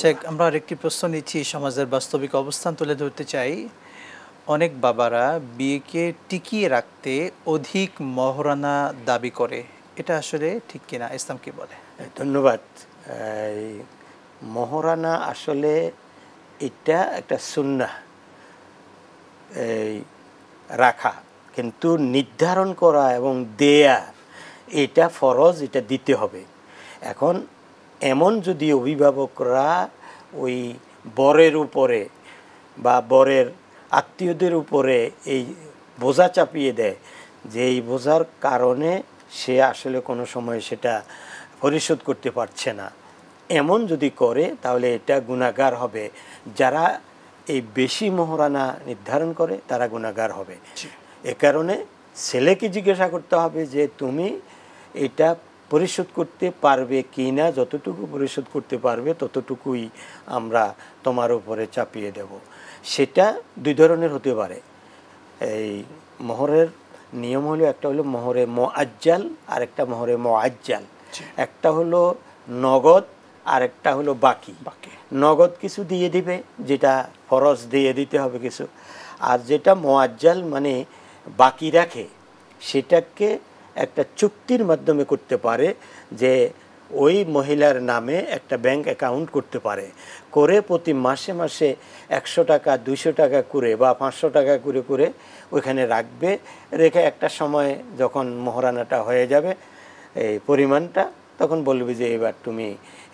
শেখ আমরা আরেকটি প্রশ্ন নিচ্ছি সমাজের বাস্তবিক অবস্থান তুলে ধরতে চাই অনেক বাবারা বিয়েকে টিকিয়ে রাখতে অধিক মহরানা দাবি করে এটা আসলে ঠিক কিনা ইসলাম কি বলে ধন্যবাদ মহরানা আসলে এটা একটা সুন্না এই রাখা কিন্তু নির্ধারণ করা এবং দেয়া এটা ফরজ এটা দিতে হবে এখন এমন যদি অভিভাবকরা ওই বরের উপরে বা বরের আত্মীয়দের উপরে এই বোঝা চাপিয়ে দেয় যে এই বোঝার কারণে সে আসলে কোনো সময় সেটা পরিশোধ করতে পারছে না এমন যদি করে তাহলে এটা গুণাগার হবে যারা এই বেশি মোহরানা নির্ধারণ করে তারা গুণাগার হবে এ কারণে ছেলেকে জিজ্ঞাসা করতে হবে যে তুমি এটা পরিশোধ করতে পারবে কি না যতটুকু পরিশোধ করতে পারবে ততটুকুই আমরা তোমার উপরে চাপিয়ে দেব সেটা দুই ধরনের হতে পারে এই মোহরের নিয়ম হলো একটা হলো মোহরে আজ্জাল আর একটা মোহরে আজ্জাল একটা হলো নগদ আর একটা হলো বাকি বাকি নগদ কিছু দিয়ে দিবে যেটা ফরজ দিয়ে দিতে হবে কিছু আর যেটা মোয়াজ্জাল মানে বাকি রাখে সেটাকে একটা চুক্তির মাধ্যমে করতে পারে যে ওই মহিলার নামে একটা ব্যাংক অ্যাকাউন্ট করতে পারে করে প্রতি মাসে মাসে একশো টাকা দুইশো টাকা করে বা পাঁচশো টাকা করে করে ওইখানে রাখবে রেখে একটা সময় যখন মহারানাটা হয়ে যাবে এই পরিমাণটা তখন বলবে যে এবার তুমি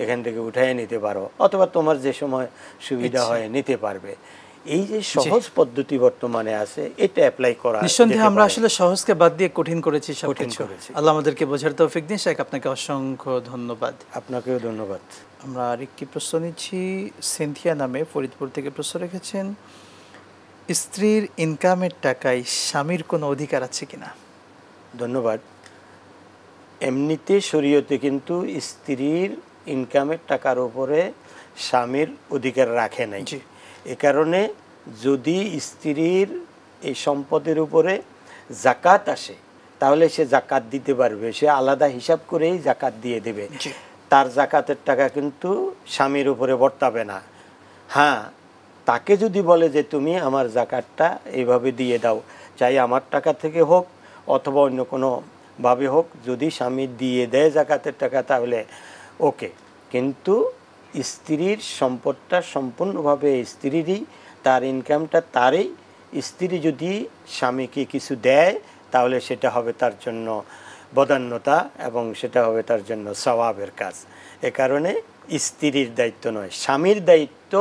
এখান থেকে উঠাই নিতে পারো অথবা তোমার যে সময় সুবিধা আচ্ছা। হয় নিতে পারবে এই যে সহজ পদ্ধতি বর্তমানে আছে এটা অ্যাপ্লাই করা নিঃসন্দেহে আমরা আসলে সহজকে বাদ দিয়ে কঠিন করেছি সবকিছু আল্লাহ আমাদেরকে বোঝার তৌফিক দিন শেখ আপনাকে অসংখ্য ধন্যবাদ আপনাকেও ধন্যবাদ আমরা আরেকটি প্রশ্ন নিচ্ছি সিনথিয়া নামে ফরিদপুর থেকে প্রশ্ন রেখেছেন স্ত্রীর ইনকামের টাকায় স্বামীর কোনো অধিকার আছে কিনা ধন্যবাদ এমনিতে শরীয়তে কিন্তু স্ত্রীর ইনকামের টাকার উপরে স্বামীর অধিকার রাখে নাই এ কারণে যদি স্ত্রীর এই সম্পদের উপরে জাকাত আসে তাহলে সে জাকাত দিতে পারবে সে আলাদা হিসাব করেই জাকাত দিয়ে দেবে তার জাকাতের টাকা কিন্তু স্বামীর উপরে বর্তাবে না হ্যাঁ তাকে যদি বলে যে তুমি আমার জাকাতটা এইভাবে দিয়ে দাও চাই আমার টাকা থেকে হোক অথবা অন্য কোনোভাবে হোক যদি স্বামী দিয়ে দেয় জাকাতের টাকা তাহলে ওকে কিন্তু স্ত্রীর সম্পদটা সম্পূর্ণভাবে স্ত্রীরই তার ইনকামটা তারই স্ত্রী যদি স্বামীকে কিছু দেয় তাহলে সেটা হবে তার জন্য বদান্যতা এবং সেটা হবে তার জন্য স্বভাবের কাজ এ কারণে স্ত্রীর দায়িত্ব নয় স্বামীর দায়িত্ব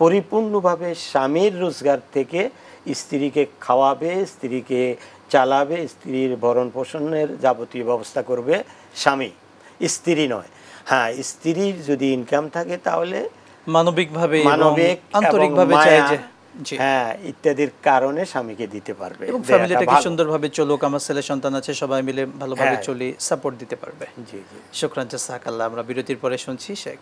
পরিপূর্ণভাবে স্বামীর রোজগার থেকে স্ত্রীকে খাওয়াবে স্ত্রীকে চালাবে স্ত্রীর ভরণ পোষণের যাবতীয় ব্যবস্থা করবে স্বামী স্ত্রী নয় হ্যাঁ স্ত্রীর যদি ইনকাম থাকে তাহলে মানবিকভাবে মানবিক আন্তরিকভাবে চাই যে হ্যাঁ ইত্যাদির কারণে স্বামীকে দিতে পারবে এবং ফ্যামিলিটা কি সুন্দরভাবে চলুক আমার ছেলে সন্তান আছে সবাই মিলে ভালোভাবে হ্যাঁ। চলি সাপোর্ট দিতে পারবে জি জি শুক্রান্ত জাসাকাল্লাহ আমরা বিরতির পরে শুনছি শেখ